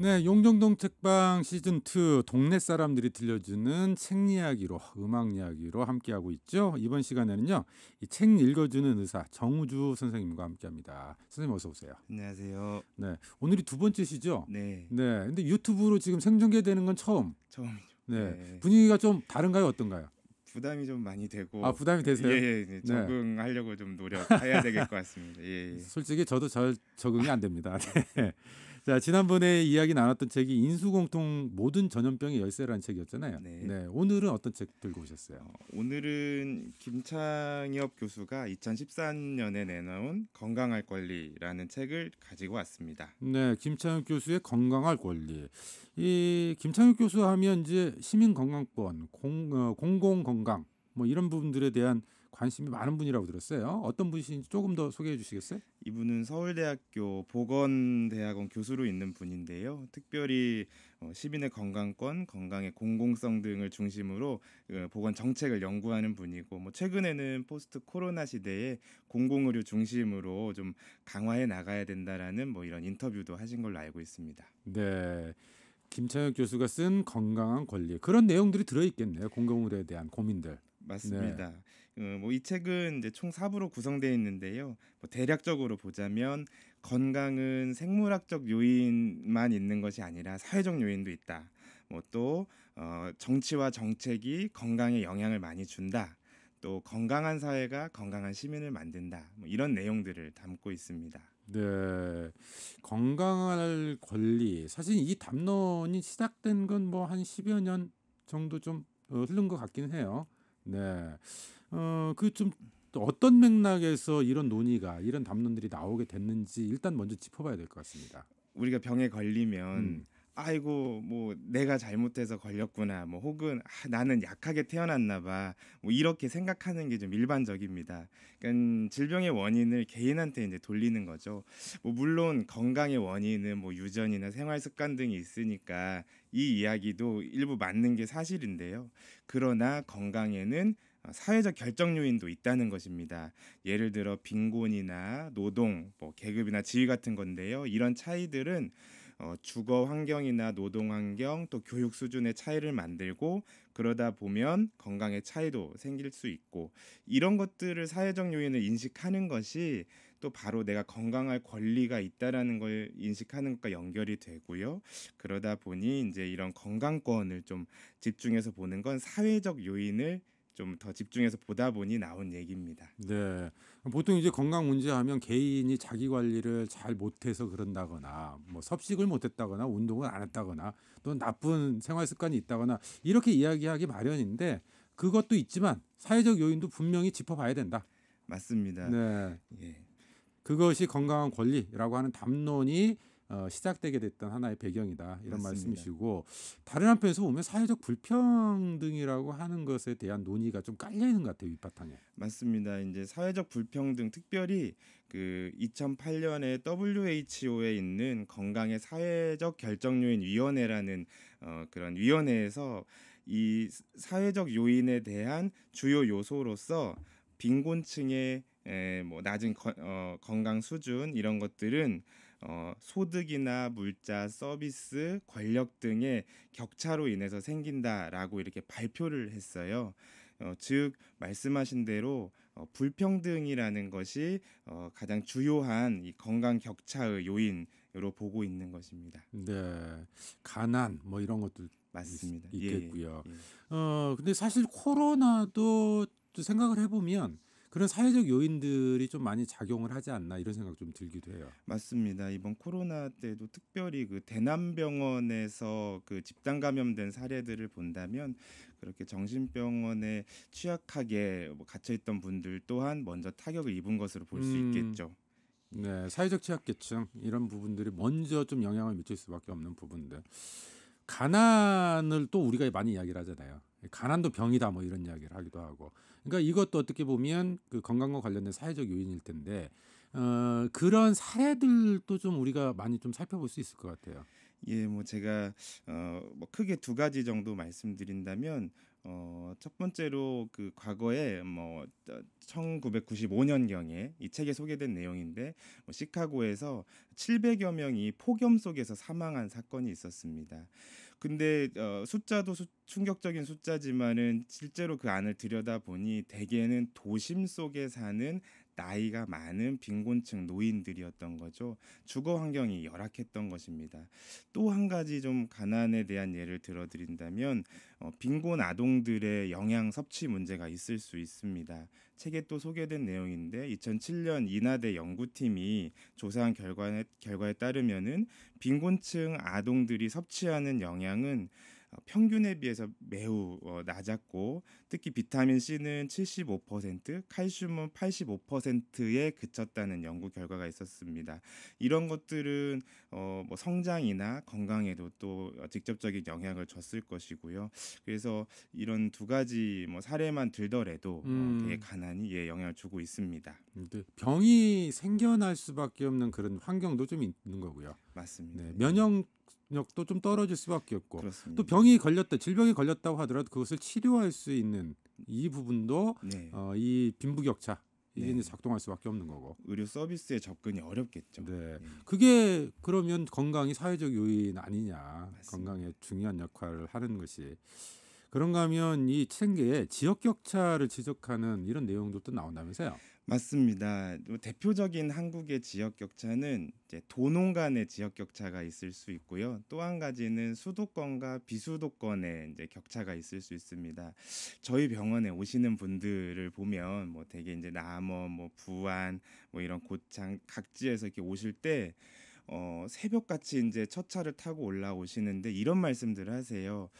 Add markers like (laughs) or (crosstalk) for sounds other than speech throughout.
네, 용정동 책방 시즌 2 동네 사람들이 들려주는 책 이야기로 음악 이야기로 함께하고 있죠. 이번 시간에는요, 이 책 읽어주는 의사 정우주 선생님과 함께합니다. 선생님 어서 오세요. 안녕하세요. 네, 오늘이 두 번째 시죠. 네. 네, 근데 유튜브로 지금 생중계되는 건 처음. 처음이죠. 네, 네. 분위기가 좀 다른가요, 어떤가요? 부담이 좀 많이 되고 아 부담이 되세요? 예, 예 네. 적응하려고 네. 좀 노력해야 되겠 것 같습니다. 예, 예. 솔직히 저도 절 적응이 안 됩니다. (laughs) 네. 자 지난번에 이야기 나눴던 책이 인수공통 모든 전염병의 열쇠라는 책이었잖아요. 네. 네. 오늘은 어떤 책 들고 오셨어요? 어, 오늘은 김창엽 교수가 2013년에 내놓은 건강할 권리라는 책을 가지고 왔습니다. 네, 김창엽 교수의 건강할 권리. 이 김창엽 교수 하면 이제 시민 건강권, 공, 어, 공공 건강 뭐 이런 부분들에 대한 관심이 많은 분이라고 들었어요. 어떤 분이신지 조금 더 소개해 주시겠어요? 이분은 서울대학교 보건대학원 교수로 있는 분인데요. 특별히 어, 시민의 건강권, 건강의 공공성 등을 중심으로 어, 보건 정책을 연구하는 분이고 뭐 최근에는 포스트 코로나 시대에 공공의료 중심으로 좀 강화해 나가야 된다라는 뭐 이런 인터뷰도 하신 걸로 알고 있습니다. 네. 김창혁 교수가 쓴 건강한 권리 그런 내용들이 들어 있겠네요. 공공의료에 대한 고민들. 맞습니다. 네. 어, 뭐이 책은 이제 총 4부로 구성되어 있는데요. 뭐 대략적으로 보자면 건강은 생물학적 요인만 있는 것이 아니라 사회적 요인도 있다. 뭐또 어, 정치와 정책이 건강에 영향을 많이 준다. 또 건강한 사회가 건강한 시민을 만든다. 뭐 이런 내용들을 담고 있습니다. 네, 건강할 권리. 사실 이 담론이 시작된 건 뭐 한 십여년 정도 좀 어, 흐른 것 같긴 해요. 네. 어, 그 좀 어떤 맥락에서 이런 논의가 이런 담론들이 나오게 됐는지 일단 먼저 짚어봐야 될 것 같습니다. 우리가 병에 걸리면 음. 아이고 뭐 내가 잘못해서 걸렸구나 뭐 혹은 아, 나는 약하게 태어났나 봐뭐 이렇게 생각하는 게 좀 일반적입니다. 그러니까 질병의 원인을 개인한테 이제 돌리는 거죠. 뭐 물론 건강의 원인은 뭐 유전이나 생활 습관 등이 있으니까 이 이야기도 일부 맞는 게 사실인데요. 그러나 건강에는 어, 사회적 결정 요인도 있다는 것입니다. 예를 들어 빈곤이나 노동, 뭐 계급이나 지위 같은 건데요. 이런 차이들은 어, 주거 환경이나 노동 환경 또 교육 수준의 차이를 만들고 그러다 보면 건강의 차이도 생길 수 있고 이런 것들을 사회적 요인을 인식하는 것이 또 바로 내가 건강할 권리가 있다라는 걸 인식하는 것과 연결이 되고요. 그러다 보니 이제 이런 건강권을 좀 집중해서 보는 건 사회적 요인을 좀더 집중해서 보다 보니 나온 얘기입니다. 네. 보통 이제 건강 문제하면 개인이 자기 관리를 잘 못해서 그런다거나 뭐 섭식을 못했다거나 운동을 안 했다거나 또 나쁜 생활 습관이 있다거나 이렇게 이야기하기 마련인데 그것도 있지만 사회적 요인도 분명히 짚어봐야 된다. 맞습니다. 네. 예. 그것이 건강한 권리라고 하는 담론이 어, 시작되게 됐던 하나의 배경이다 이런 맞습니다. 말씀이시고 다른 한편에서 보면 사회적 불평등이라고 하는 것에 대한 논의가 좀 깔려 있는 것 같아요 윗바탕에 맞습니다 이제 사회적 불평등 특별히 그 2008년에 WHO에 있는 건강의 사회적 결정요인 위원회라는 어, 그런 위원회에서 이 사회적 요인에 대한 주요 요소로서 빈곤층의 에, 뭐 낮은 거, 어, 건강 수준 이런 것들은 어, 소득이나 물자, 서비스, 권력 등의 격차로 인해서 생긴다라고 이렇게 발표를 했어요. 어, 즉 말씀하신 대로 어, 불평등이라는 것이 어, 가장 주요한 이 건강 격차의 요인으로 보고 있는 것입니다. 네, 가난 뭐 이런 것도 맞습니다. 있, 겠고요 예, 예. 예. 어 근데 사실 코로나도 생각을 해보면 그런 사회적 요인들이 좀 많이 작용을 하지 않나 이런 생각 좀 들기도 해요. 맞습니다. 이번 코로나 때도 특별히 그 대남병원에서 그 집단 감염된 사례들을 본다면 그렇게 정신병원에 취약하게 뭐 갇혀있던 분들 또한 먼저 타격을 입은 것으로 볼수 음. 있겠죠. 네, 사회적 취약계층 이런 부분들이 먼저 좀 영향을 미칠 수밖에 없는 부분들. 가난을 또 우리가 많이 이야기를 하잖아요. 가난도 병이다 뭐 이런 이야기를 하기도 하고 그러니까 이것도 어떻게 보면 그 건강과 관련된 사회적 요인일 텐데 어, 그런 사례들도 좀 우리가 많이 좀 살펴볼 수 있을 것 같아요. 예, 뭐 제가 어, 뭐 크게 두 가지 정도 말씀드린다면 어, 첫 번째로 그 과거에 뭐 1995년 어, 경에 이 책에 소개된 내용인데 뭐 시카고에서 700여 명이 폭염 속에서 사망한 사건이 있었습니다. 근데 어, 숫자도 수, 충격적인 숫자지만은 실제로 그 안을 들여다 보니 대개는 도심 속에 사는 나이가 많은 빈곤층 노인들이었던 거죠. 주거 환경이 열악했던 것입니다. 또 한 가지 좀 가난에 대한 예를 들어드린다면 어, 빈곤 아동들의 영양 섭취 문제가 있을 수 있습니다. 책에 또 소개된 내용인데 2007년 인하대 연구팀이 조사한 결과에, 결과에 따르면은 빈곤층 아동들이 섭취하는 영양은 평균에 비해서 매우 어, 낮았고 특히 비타민 C는 75%, 칼슘은 85%에 그쳤다는 연구 결과가 있었습니다. 이런 것들은 어, 뭐 성장이나 건강에도 또 어, 직접적인 영향을 줬을 것이고요. 그래서 이런 두 가지 뭐 사례만 들더라도 어, 음. 어, 되게 가난이 예, 영향을 주고 있습니다. 병이 생겨날 수밖에 없는 그런 환경도 좀 있는 거고요. 맞습니다. 네, 면역 면역도 좀 떨어질 수밖에 없고 그렇습니다. 또 병이 걸렸다 질병이 걸렸다고 하더라도 그것을 치료할 수 있는 이 부분도 네. 어, 이 빈부격차 이게 네. 작동할 수밖에 없는 거고 의료 서비스에 접근이 어렵겠죠. 네. 네. 그게 그러면 건강이 사회적 요인 아니냐 맞습니다. 건강에 중요한 역할을 하는 것이 그런가 하면 이챙계에 지역 격차를 지적하는 이런 내용도또 나온다면서요? 맞습니다. 뭐 대표적인 한국의 지역 격차는 이제 도농 간의 지역 격차가 있을 수 있고요. 또 한 가지는 수도권과 비수도권의 이제 격차가 있을 수 있습니다. 저희 병원에 오시는 분들을 보면 뭐 되게 이제 남원, 뭐 부안, 뭐 이런 고창 각지에서 이렇게 오실 때 어, 새벽같이 이제 첫 차를 타고 올라오시는데 이런 말씀들을 하세요.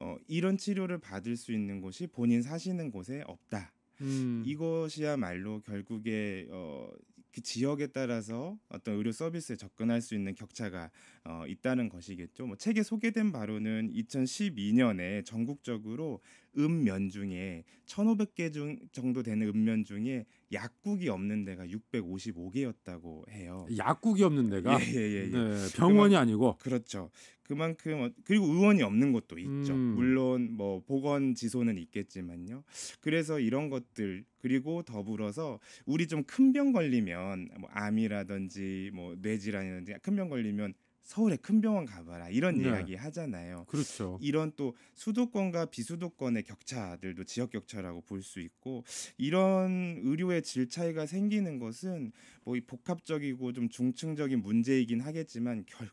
어, 이런 치료를 받을 수 있는 곳이 본인 사시는 곳에 없다. 음. 이것이야말로 결국에 어, 그 지역에 따라서 어떤 의료 서비스에 접근할 수 있는 격차가 어, 있다는 것이겠죠. 뭐 책에 소개된 바로는 2012년에 전국적으로 읍면 중에 1,500개 중 정도 되는 읍면 중에 약국이 없는 데가 655개였다고 해요. 약국이 없는 데가 예, 예, 예, 예. 네, 병원이 그만, 아니고 그렇죠. 그만큼 어, 그리고 의원이 없는 곳도 있죠. 음. 물론 뭐 보건 지소는 있겠지만요. 그래서 이런 것들 그리고 더불어서 우리 좀 큰 병 걸리면 뭐 암이라든지 뭐 뇌질환이라든지 큰 병 걸리면 서울에큰 병원 가봐라 이런 네. 이야기 하잖아요. 그렇죠. 이런 또 수도권과 비수도권의 격차들도 지역 격차라고 볼 수 있고 이런 의료의 질 차이가 생기는 것은 뭐이 복합적이고 좀 중층적인 문제이긴 하겠지만 결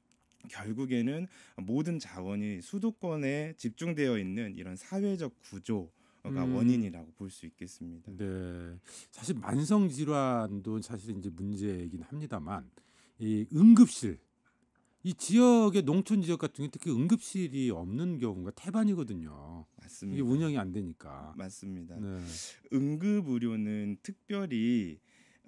결국에는 모든 자원이 수도권에 집중되어 있는 이런 사회적 구조 가 음. 원인이라고 볼 수 있겠습니다. 네, 사실 만성 질환도 사실 이제 문제이긴 합니다만 이 응급실 이 지역의 농촌 지역 같은 경우 특히 응급실이 없는 경우가 태반이거든요. 맞습니다. 이게 운영이 안 되니까. 맞습니다. 네. 응급 의료는 특별히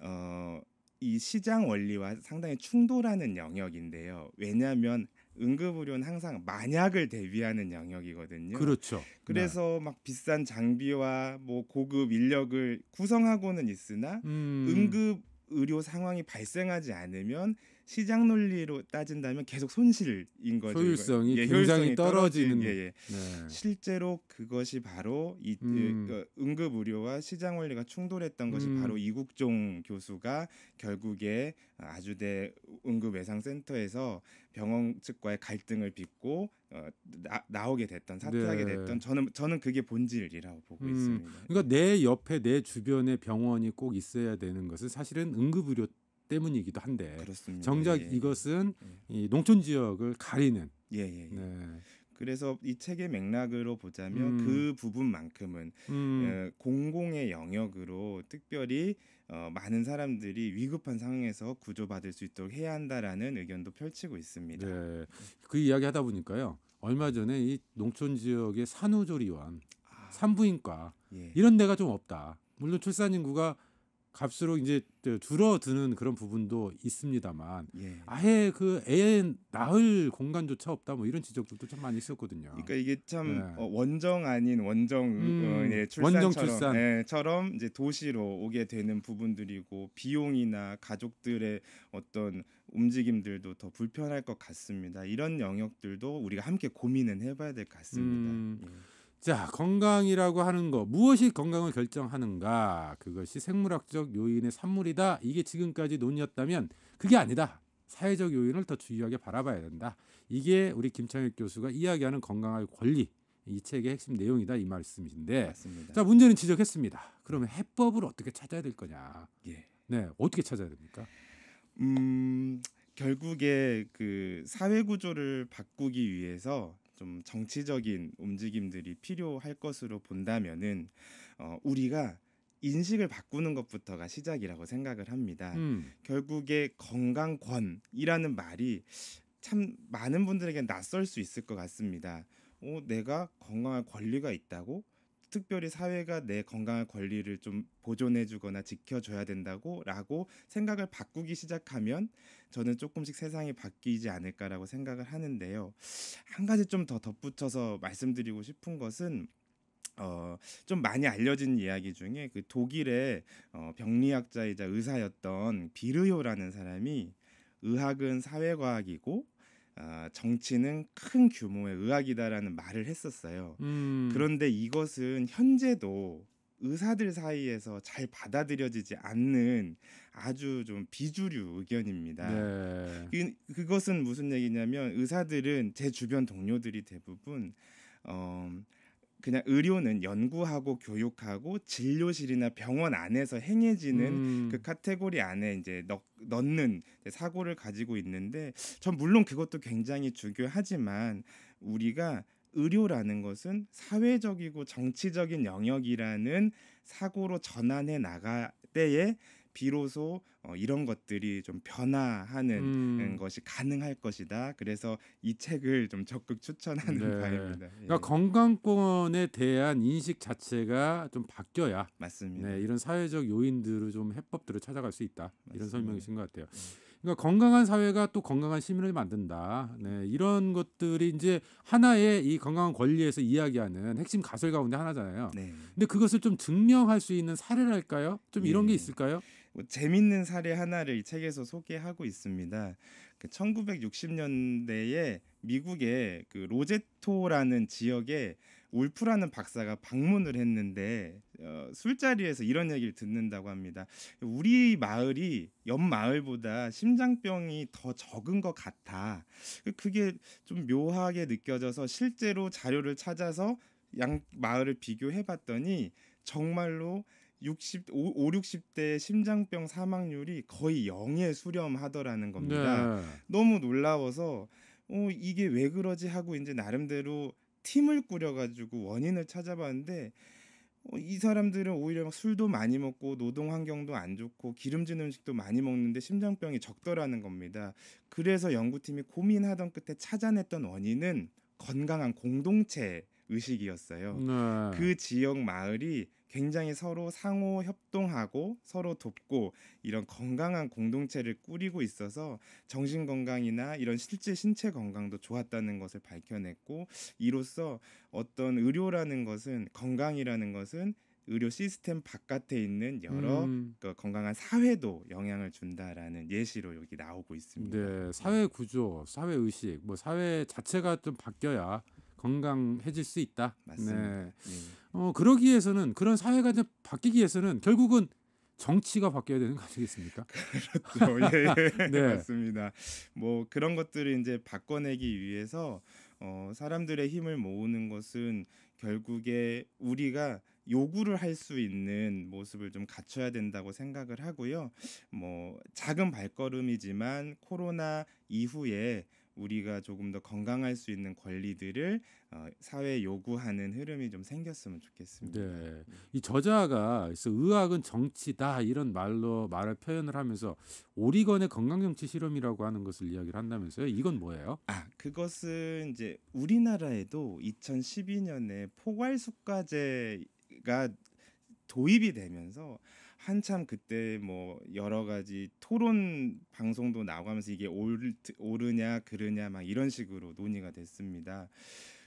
어, 이 시장 원리와 상당히 충돌하는 영역인데요. 왜냐하면 응급의료는 항상 만약을 대비하는 영역이거든요. 그렇죠. 그래서 네. 막 비싼 장비와 뭐 고급 인력을 구성하고는 있으나 음. 응급 의료 상황이 발생하지 않으면 시장 논리로 따진다면 계속 손실인 거죠. 효율성이 예, 굉장히 떨어지는. 떨어지는 예, 예. 네. 실제로 그것이 바로 이 그, 음. 그 응급 의료와 시장 원리가 충돌했던 것이 음. 바로 이국종 교수가 결국에 아주대 응급 외상 센터에서 병원 측과의 갈등을 빚고 어, 나, 나오게 됐던 사퇴하게 네. 됐던 저는 저는 그게 본질이라고 보고 음. 있습니다. 그러니까 내 옆에 내 주변에 병원이 꼭 있어야 되는 것은 사실은 응급 의료 때문이기도 한데 그렇습니다. 정작 예. 예. 이것은 예. 이 농촌 지역을 가리는 예, 예, 예, 네. 그래서 이 책의 맥락으로 보자면 음. 그 부분만큼은 음. 어, 공공의 영역으로 특별히 어, 많은 사람들이 위급한 상황에서 구조받을 수 있도록 해야 한다라는 의견도 펼치고 있습니다. 네. 그 이야기 하다 보니까요. 얼마 전에 이 농촌 지역의 산후조리원, 아. 산부인과 예. 이런 데가 좀 없다. 물론 출산 인구가 값으로 이제 줄어드는 그런 부분도 있습니다만 예. 아예 그 애 낳을 공간조차 없다 뭐 이런 지적들도 참 많이 있었거든요. 그러니까 이게 참 예. 원정 아닌 원정 음, 예, 출산처럼 원정 출산. 예 처럼 이제 도시로 오게 되는 부분들이고 비용이나 가족들의 어떤 움직임들도 더 불편할 것 같습니다. 이런 영역들도 우리가 함께 고민은 해봐야 될 것 같습니다. 음. 예. 자, 건강이라고 하는 거 무엇이 건강을 결정하는가? 그것이 생물학적 요인의 산물이다. 이게 지금까지 논의였다면 그게 아니다. 사회적 요인을 더 주의하게 바라봐야 된다. 이게 우리 김창일 교수가 이야기하는 건강할 권리 이 책의 핵심 내용이다 이 말씀이신데 맞습니다. 자 문제는 지적했습니다. 그러면 해법을 어떻게 찾아야 될 거냐? 예. 네 어떻게 찾아야 됩니까? 음 결국에 그 사회 구조를 바꾸기 위해서 좀 정치적인 움직임들이 필요할 것으로 본다면은 어, 우리가 인식을 바꾸는 것부터가 시작이라고 생각을 합니다. 음. 결국에 건강권이라는 말이 참 많은 분들에게 낯설 수 있을 것 같습니다. 어, 내가 건강할 권리가 있다고 특별히 사회가 내 건강한 권리를 좀 보존해주거나 지켜줘야 된다고라고 생각을 바꾸기 시작하면 저는 조금씩 세상이 바뀌지 않을까라고 생각을 하는데요. 한 가지 좀 더 덧붙여서 말씀드리고 싶은 것은 어, 좀 많이 알려진 이야기 중에 그 독일의 어, 병리학자이자 의사였던 비르요라는 사람이 의학은 사회과학이고 아, 정치는 큰 규모의 의학이다라는 말을 했었어요. 음. 그런데 이것은 현재도 의사들 사이에서 잘 받아들여지지 않는 아주 좀 비주류 의견입니다. 네. 그, 그것은 무슨 얘기냐면 의사들은 제 주변 동료들이 대부분 어, 그냥 의료는 연구하고 교육하고 진료실이나 병원 안에서 행해지는 그 음. 그 카테고리 안에 이제 넣, 넣는 사고를 가지고 있는데 전 물론 그것도 굉장히 중요하지만 우리가 의료라는 것은 사회적이고 정치적인 영역이라는 사고로 전환해 나갈 때에 비로소 어, 이런 것들이 좀 변화하는 음. 음. 것이 가능할 것이다. 그래서 이 책을 좀 적극 추천하는 네. 바입니다. 그러니까 예. 그러니까 건강권에 대한 인식 자체가 좀 바뀌어야 맞습니다. 네, 이런 사회적 요인들을 좀 해법들을 찾아갈 수 있다. 맞습니다. 이런 설명이신 것 같아요. 예. 그러니까 건강한 사회가 또 건강한 시민을 만든다. 네, 이런 것들이 이제 하나의 이 건강한 권리에서 이야기하는 핵심 가설 가운데 하나잖아요. 네. 근데 그것을 좀 증명할 수 있는 사례랄까요? 좀 이런 네. 게 예. 있을까요? 뭐 재밌는 사례 하나를 이 책에서 소개하고 있습니다. 그 1960년대에 미국의 그 로제토라는 지역에 울프라는 박사가 방문을 했는데 어, 술자리에서 이런 얘기를 듣는다고 합니다. 우리 마을이 옆 마을보다 심장병이 더 적은 것 같아. 그 그게 좀 묘하게 느껴져서 실제로 자료를 찾아서 양 마을을 비교해봤더니 정말로 60 5, 60대 심장병 사망률이 거의 0에 수렴하더라는 겁니다. 네. 너무 놀라워서 어 이게 왜 그러지 하고 이제 나름대로 팀을 꾸려 가지고 원인을 찾아봤는데 어, 이 사람들은 오히려 막 술도 많이 먹고 노동 환경도 안 좋고 기름진 음식도 많이 먹는데 심장병이 적더라는 겁니다. 그래서 연구팀이 고민하던 끝에 찾아냈던 원인은 건강한 공동체 의식이었어요. 네. 그 지역 마을이 굉장히 서로 상호 협동하고 서로 돕고 이런 건강한 공동체를 꾸리고 있어서 정신 건강이나 이런 실제 신체 건강도 좋았다는 것을 밝혀냈고 이로써 어떤 의료라는 것은 건강이라는 것은 의료 시스템 바깥에 있는 여러 음. 그 건강한 사회도 영향을 준다라는 예시로 여기 나오고 있습니다. 네, 네. 사회 구조, 사회 의식, 뭐 사회 자체가 좀 바뀌어야 건강해질 수 있다. 맞습니다. 네. 네. 어, 그러기 위해서는 그런 사회가 좀 바뀌기 위해서는 결국은 정치가 바뀌어야 되는 거 아니겠습니까? 그렇죠. 예, 예. (laughs) 네. 맞습니다. 뭐 그런 것들을 이제 바꿔내기 위해서 어, 사람들의 힘을 모으는 것은 결국에 우리가 요구를 할 수 있는 모습을 좀 갖춰야 된다고 생각을 하고요. 뭐 작은 발걸음이지만 코로나 이후에 우리가 조금 더 건강할 수 있는 권리들을 어, 사회 요구하는 흐름이 좀 생겼으면 좋겠습니다. 네. 이 저자가 의학은 정치다 이런 말로 말을 표현을 하면서 오리건의 건강정치 실험이라고 하는 것을 이야기를 한다면서요. 이건 뭐예요? 아, 그것은 이제 우리나라에도 2012년에 포괄 숙과제가 도입이 되면서 한참 그때 뭐 여러 가지 토론 방송도 나오면서 이게 옳, 옳으냐 그르냐 막 이런 식으로 논의가 됐습니다.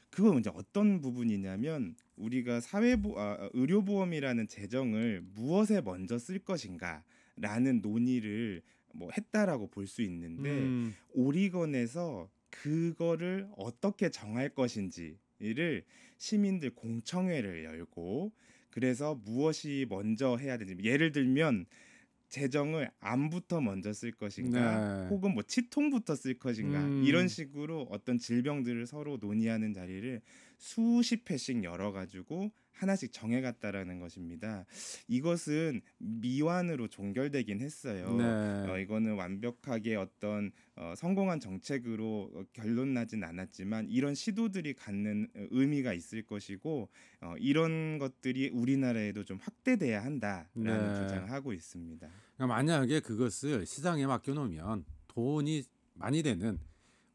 그건 이제 어떤 부분이냐면 우리가 사회보 아, 의료보험이라는 재정을 무엇에 먼저 쓸 것인가라는 논의를 뭐 했다라고 볼 수 있는데 음. 오리건에서 그거를 어떻게 정할 것인지를 시민들 공청회를 열고 그래서 무엇이 먼저 해야 되는지 예를 들면 재정을 암부터 먼저 쓸 것인가 네. 혹은 뭐 치통부터 쓸 것인가 음. 이런 식으로 어떤 질병들을 서로 논의하는 자리를 수십 회씩 열어 가지고 하나씩 정해갔다라는 것입니다. 이것은 미완으로 종결되긴 했어요. 네. 어, 이거는 완벽하게 어떤 어, 성공한 정책으로 어, 결론 나진 않았지만 이런 시도들이 갖는 어, 의미가 있을 것이고 어, 이런 것들이 우리나라에도 좀 확대돼야 한다라는 네. 주장을 하고 있습니다. 그러니까 만약에 그것을 시장에 맡겨놓으면 돈이 많이 되는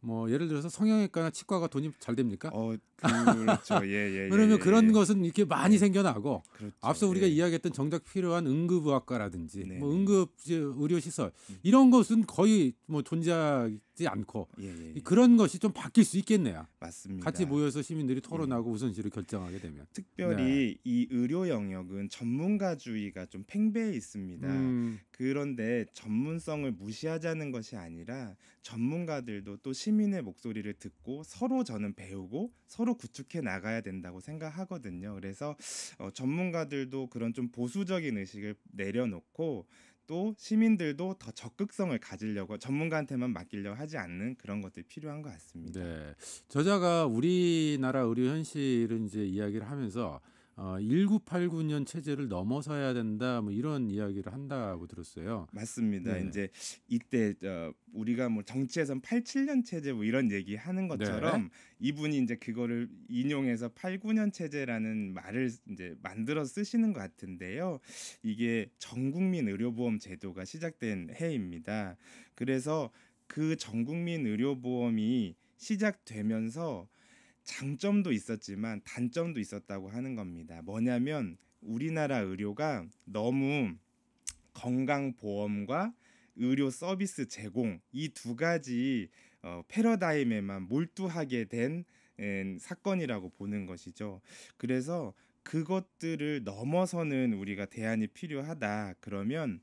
뭐 예를 들어서 성형외과나 치과가 돈이 잘 됩니까? 어, 그렇죠. 예, 예. 그러면 예, (laughs) 예, 그런 예. 것은 이렇게 많이 네. 생겨나고 그렇죠. 앞서 우리가 네. 이야기했던 정작 필요한 응급의학과라든지 네. 뭐 응급 의료 시설 음. 이런 것은 거의 뭐 존재하기 있지 않고 예, 예, 예. 그런 것이 좀 바뀔 수 있겠네요. 맞습니다. 같이 모여서 시민들이 토론하고 예. 우선시를 결정하게 되면 특별히 네. 이 의료 영역은 전문가주의가 좀 팽배해 있습니다. 음. 그런데 전문성을 무시하자는 것이 아니라 전문가들도 또 시민의 목소리를 듣고 서로 저는 배우고 서로 구축해 나가야 된다고 생각하거든요. 그래서 어, 전문가들도 그런 좀 보수적인 의식을 내려놓고 또 시민들도 더 적극성을 가지려고 전문가한테만 맡기려고 하지 않는 그런 것들이 필요한 것 같습니다. 네. 저자가 우리나라 의료 현실은 이제 이야기를 하면서 어, 1989년 체제를 넘어서야 된다 뭐 이런 이야기를 한다고 들었어요. 맞습니다. 네 이제 이때 어, 우리가 뭐 정치에선 87년 체제 뭐 이런 얘기 하는 것처럼 네. 이분이 이제 그거를 인용해서 89년 체제라는 말을 이제 만들어 쓰시는 것 같은데요. 이게 전국민 의료보험 제도가 시작된 해입니다. 그래서 그 전국민 의료보험이 시작되면서 장점도 있었지만 단점도 있었다고 하는 겁니다. 뭐냐면 우리나라 의료가 너무 건강보험과 의료 서비스 제공 이 두 가지 어, 패러다임에만 몰두하게 된 에, 사건이라고 보는 것이죠. 그래서 그것들을 넘어서는 우리가 대안이 필요하다. 그러면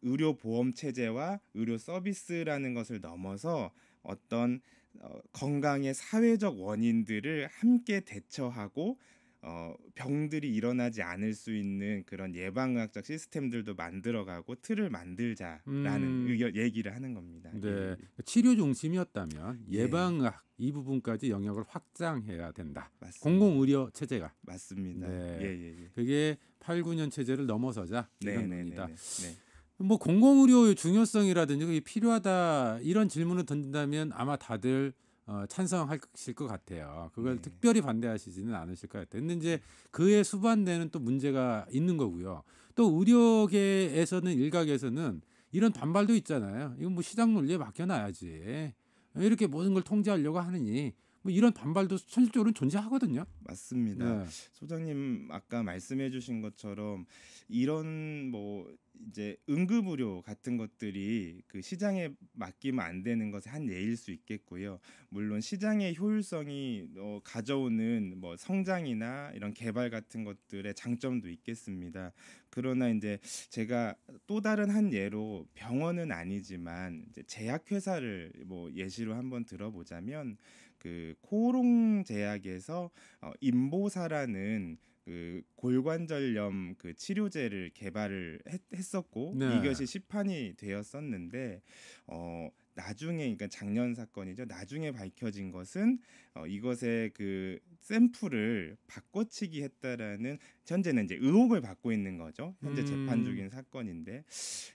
의료보험 체제와 의료 서비스라는 것을 넘어서 어떤 어, 건강의 사회적 원인들을 함께 대처하고 어, 병들이 일어나지 않을 수 있는 그런 예방의학적 시스템들도 만들어가고 틀을 만들자라는 음. 의견 얘기를 하는 겁니다. 네, 예. 그러니까 치료 중심이었다면 예. 예방의학 예. 이 부분까지 영역을 확장해야 된다. 맞습니다. 공공의료 체제가 맞습니다. 네. 예, 예, 예. 그게 8, 9년 체제를 넘어서자 이런 네, 네 겁니다. 네, 네, 네. 뭐 공공의료의 중요성이라든지 필요하다 이런 질문을 던진다면 아마 다들 어, 찬성하실 것 같아요. 그걸 네. 특별히 반대하시지는 않으실 것 같아요. 근데 이제 그에 수반되는 또 문제가 있는 거고요. 또 의료계에서는 일각에서는 이런 반발도 있잖아요. 이건 뭐 시장 논리에 맡겨놔야지. 이렇게 모든 걸 통제하려고 하느니 뭐 이런 반발도 현실적으로 존재하거든요. 맞습니다. 네. 소장님 아까 말씀해주신 것처럼 이런 뭐 이제 응급의료 같은 것들이 그 시장에 맡기면 안 되는 것의 한 예일 수 있겠고요. 물론 시장의 효율성이 어, 가져오는 뭐 성장이나 이런 개발 같은 것들의 장점도 있겠습니다. 그러나 이제 제가 또 다른 한 예로 병원은 아니지만 이제 제약회사를 뭐 예시로 한번 들어보자면 그 코롱 제약에서 어, 임보사라는 그 골관절염 그 치료제를 개발을 했, 했 었고 네. 이것이 시판이 되었었는데 어 나중에 그러니까 작년 사건이죠. 나중에 밝혀진 것은 어, 이것의 그 샘플을 바꿔치기 했다라는 현재는 이제 의혹을 받고 있는 거죠. 현재 음. 재판 중인 사건인데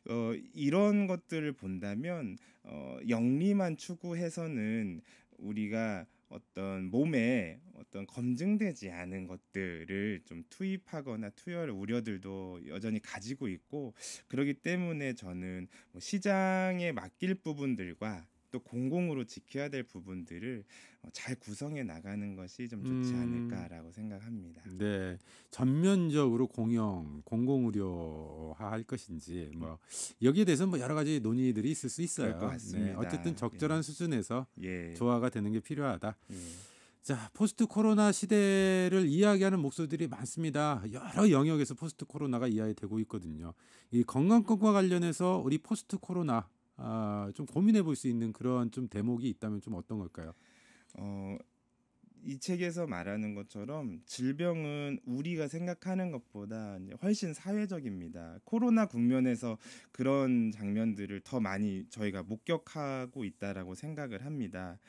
어, 이런 것들을 본다면 어, 영리만 추구해서는 우리가 어떤 몸에 어떤 검증되지 않은 것들을 좀 투입하거나 투여할 우려들도 여전히 가지고 있고 그러기 때문에 저는 뭐 시장에 맡길 부분들과 또 공공으로 지켜야 될 부분들을 어, 잘 구성해 나가는 것이 좀 좋지 음. 않을까라고 생각합니다. 네, 전면적으로 공영 공공 의료화할 것인지 뭐 여기에 대해서 뭐 여러 가지 논의들이 있을 수 있어요. 네, 어쨌든 적절한 예. 수준에서 예. 조화가 되는 게 필요하다. 예. 자, 포스트 코로나 시대를 이야기하는 목소들이 많습니다. 여러 영역에서 포스트 코로나가 이야기되고 있거든요. 이 건강권과 관련해서 우리 포스트 코로나 아, 좀 고민해 볼 수 있는 그런 좀 대목이 있다면 좀 어떤 걸까요? 어, 이 책에서 말하는 것처럼 질병은 우리가 생각하는 것보다 훨씬 사회적입니다. 코로나 국면에서 그런 장면들을 더 많이 저희가 목격하고 있다라고 생각을 합니다.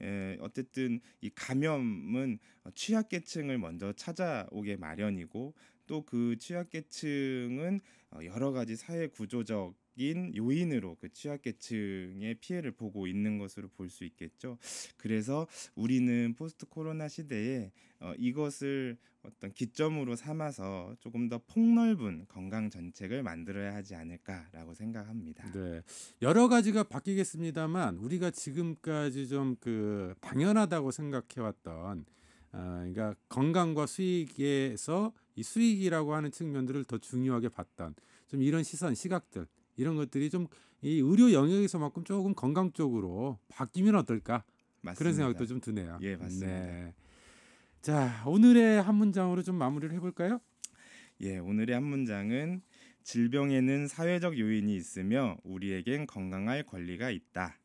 에, 예, 어쨌든 이 감염은 취약계층을 먼저 찾아오게 마련이고 또 그 취약계층은 여러 가지 사회 구조적 직접적인 요인으로 그 취약계층의 피해를 보고 있는 것으로 볼 수 있겠죠. 그래서 우리는 포스트 코로나 시대에 어, 이것을 어떤 기점으로 삼아서 조금 더 폭넓은 건강 전책을 만들어야 하지 않을까라고 생각합니다. 네. 여러 가지가 바뀌겠습니다만 우리가 지금까지 좀 그 당연하다고 생각해 왔던 아, 어, 그러니까 건강과 수익에서 이 수익이라고 하는 측면들을 더 중요하게 봤던 좀 이런 시선 시각들 이런 것들이 좀 이 의료 영역에서만큼 조금 건강 쪽으로 바뀌면 어떨까 맞습니다. 그런 생각도 좀 드네요. 예, 맞습니다. 네. 자, 오늘의 한 문장으로 좀 마무리를 해볼까요? 예, 오늘의 한 문장은 질병에는 사회적 요인이 있으며 우리에겐 건강할 권리가 있다.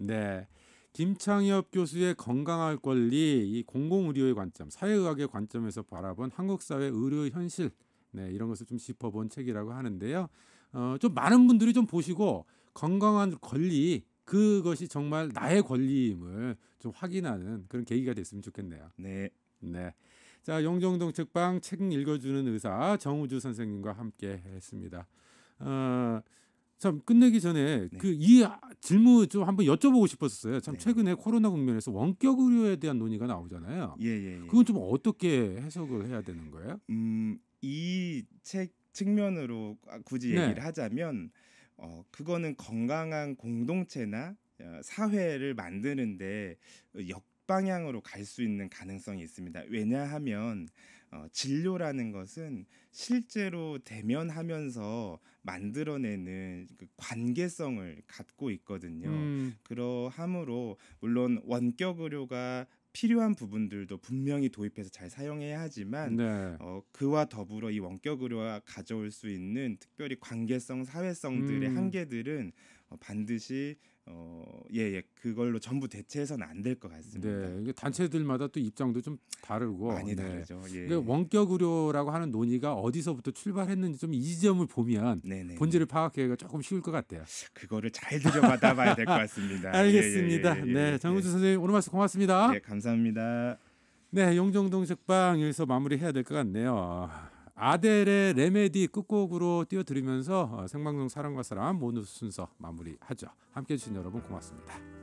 네. 김창엽 교수의 건강할 권리, 이 공공의료의 관점, 사회의학의 관점에서 바라본 한국 사회 의료 현실, 네, 이런 것을 좀 짚어본 책이라고 하는데요. 어, 좀 많은 분들이 좀 보시고 건강한 권리 그것이 정말 나의 권리임을 좀 확인하는 그런 계기가 됐으면 좋겠네요. 네. 네. 자, 영정동 책방 책 읽어주는 의사 정우주 선생님과 함께 했습니다. 어, 참 끝내기 전에 네. 그이 질문 좀 한번 여쭤보고 싶었어요. 참 네. 최근에 코로나 국면에서 원격 의료에 대한 논의가 나오잖아요. 예, 예, 예. 그건 좀 어떻게 해석을 해야 되는 거예요? 음, 이책 측면으로 아, 굳이 네. 얘기를 네. 하자면 어, 그거는 건강한 공동체나 어, 사회를 만드는데 역방향으로 갈 수 있는 가능성이 있습니다. 왜냐하면 어, 진료라는 것은 실제로 대면하면서 만들어내는 그 관계성을 갖고 있거든요. 음. 그러함으로 물론 원격 의료가 필요한 부분들도 분명히 도입해서 잘 사용해야 하지만 네. 어, 그와 더불어 이 원격 으로가 가져올 수 있는 특별히 관계성, 사회성들의 음. 한계들은 어, 반드시 어, 예, 예, 그걸로 전부 대체해서는 안 될 것 같습니다. 네, 이게 단체들마다 또 입장도 좀 다르고 많이 네. 다르죠. 예. 그러니까 예. 원격 의료라고 하는 논의가 어디서부터 출발했는지 좀이 점을 보면 네네. 네, 네. 본질을 파악하기가 조금 쉬울 것 같아요. 그거를 잘 들여받아봐야 될 것 같습니다. (laughs) 예, 예, 알겠습니다. 예, 예, 네, 장우주 선생님 오늘 말씀 고맙습니다. 네, 감사합니다. 네, 용정동 책방 여기서 마무리해야 될 것 같네요. 아델의 레메디 끝곡으로 띄워드리면서 어, 생방송 사랑과 사랑 모두 순서 마무리하죠. 함께해 주신 여러분 고맙습니다.